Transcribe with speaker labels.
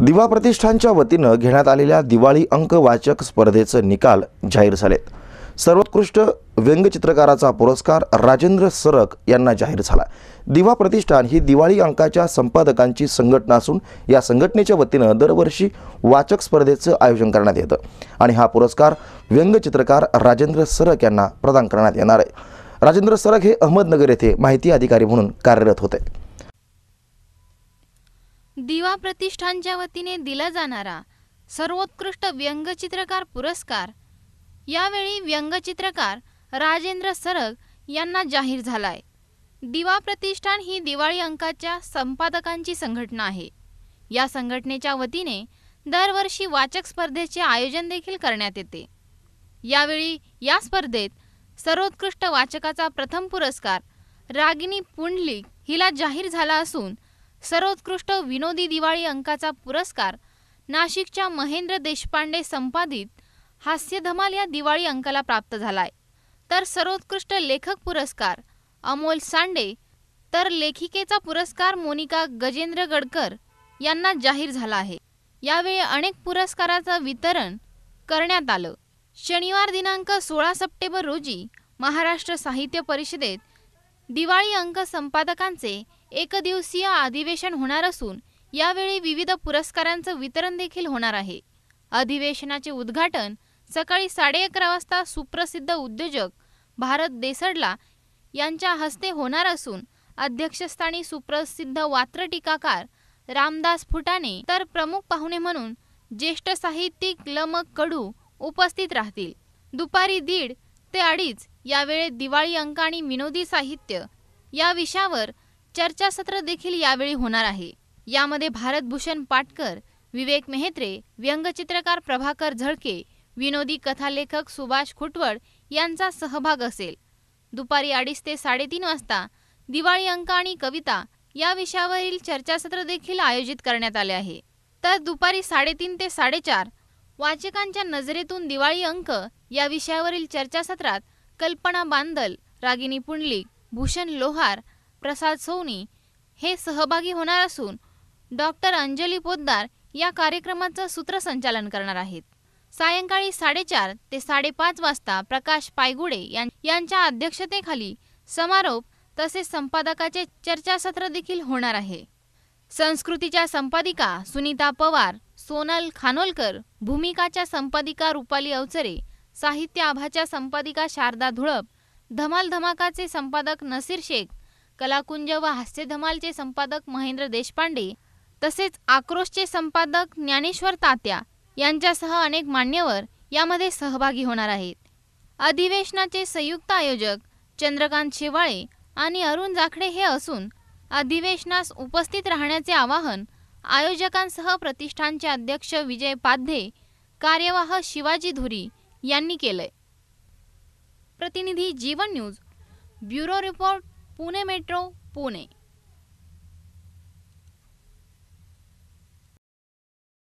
Speaker 1: दिवा प्रतिष्ठानच्या वतीनं घेण्यात आलेल्या दिवाळी अंक वाचक स्पर्धेचे निकाल जाहीर झालेत सर्वोत्कृष्ट व्यंगचित्रकाराचा पुरस्कार राजेंद्र सरक यांना जाहीर झाला दिवा प्रतिष्ठान ही दिवाळी अंकाच्या संपादकांची संघटना असून या संघटनेच्या वतीनं दरवर्षी वाचक स्पर्धेचं आयोजन करण्यात येतं आणि हा पुरस्कार व्यंगचित्रकार राजेंद्र सरक यांना प्रदान करण्यात येणार आहे राजेंद्र सरक हे अहमदनगर येथे माहिती अधिकारी म्हणून कार्यरत होते
Speaker 2: दिवा प्रतिष्ठानच्या वतीने दिला जाणारा सर्वोत्कृष्ट व्यंगचित्रकार पुरस्कार यावेळी व्यंगचित्रकार राजेंद्र सरग यांना जाहीर झालाय दिवा प्रतिष्ठान ही दिवाळी अंकाच्या संपादकांची संघटना आहे या संघटनेच्या वतीने दरवर्षी वाचक स्पर्धेचे आयोजन देखील करण्यात येते यावेळी या स्पर्धेत सर्वोत्कृष्ट वाचकाचा प्रथम पुरस्कार रागिनी पुंडलिक हिला जाहीर झाला असून सर्वोत्कृष्ट विनोदी दिवाळी अंकाचा पुरस्कार नाशिकच्या महेंद्र देशपांडे संपादित हास्यधमाल या दिवाळी अंकाला प्राप्त झालाय तर सर्वोत्कृष्ट लेखक पुरस्कार अमोल सांडे तर लेखिकेचा पुरस्कार मोनिका गजेंद्र गडकर यांना जाहीर झाला आहे यावेळी अनेक पुरस्काराचं वितरण करण्यात आलं शनिवार दिनांक सोळा सप्टेंबर रोजी महाराष्ट्र साहित्य परिषदेत दिवाळी अंक संपादकांचे एकदिवसीय अधिवेशन होणार असून यावेळी विविध पुरस्कारांचं वितरण देखील होणार आहे अधिवेशनाचे उद्घाटन सकाळी साडे अकरा वाजता सुप्रसिद्ध उद्योजक भारत देसडला यांच्या हस्ते होणार असून अध्यक्षस्थानी सुप्रसिद्ध टीकाकार रामदास फुटाणे तर प्रमुख पाहुणे म्हणून ज्येष्ठ साहित्यिक लमक कडू उपस्थित राहतील दुपारी दीड ते अडीच यावेळी दिवाळी अंक आणि विनोदी साहित्य या विषयावर चर्चासत्र देखील यावेळी होणार आहे यामध्ये भारतभूषण पाटकर विवेक मेहत्रे व्यंगचित्रकार प्रभाकर झळके विनोदी कथालेखक सुभाष खुटवड यांचा सहभाग असेल दुपारी अडीच ते साडेतीन वाजता दिवाळी अंक आणि कविता या विषयावरील चर्चासत्र देखील आयोजित करण्यात आले आहे तर दुपारी साडेतीन ते साडेचार वाचकांच्या नजरेतून दिवाळी अंक या विषयावरील चर्चासत्रात कल्पना बांदल रागिनी पुंडलिक भूषण लोहार प्रसाद सोनी हे सहभागी होणार असून डॉक्टर अंजली पोद्दार या कार्यक्रमाचं सूत्रसंचालन करणार आहेत सायंकाळी साडेचार ते साडेपाच वाजता प्रकाश पायगुडे यांच्या अध्यक्षतेखाली समारोप तसेच संपादकाचे चर्चासत्र देखील होणार आहे संस्कृतीच्या संपादिका सुनीता पवार सोनल खानोलकर भूमिकाच्या संपादिका रुपाली अवचरे साहित्य आभाच्या संपादिका शारदा धुळप धमाल धमाकाचे संपादक नसीर शेख कलाकुंज व हास्य धमालचे संपादक महेंद्र देशपांडे तसेच आक्रोशचे संपादक ज्ञानेश्वर तात्या यांच्यासह अनेक मान्यवर यामध्ये सहभागी होणार आहेत अधिवेशनाचे संयुक्त आयोजक चंद्रकांत शेवाळे आणि अरुण जाखडे हे असून अधिवेशनास उपस्थित राहण्याचे आवाहन आयोजकांसह प्रतिष्ठानचे अध्यक्ष विजय पाध्ये कार्यवाह शिवाजी धुरी यांनी केलंय प्रतिनिधी Jeevan news bureau report Pune metro Pune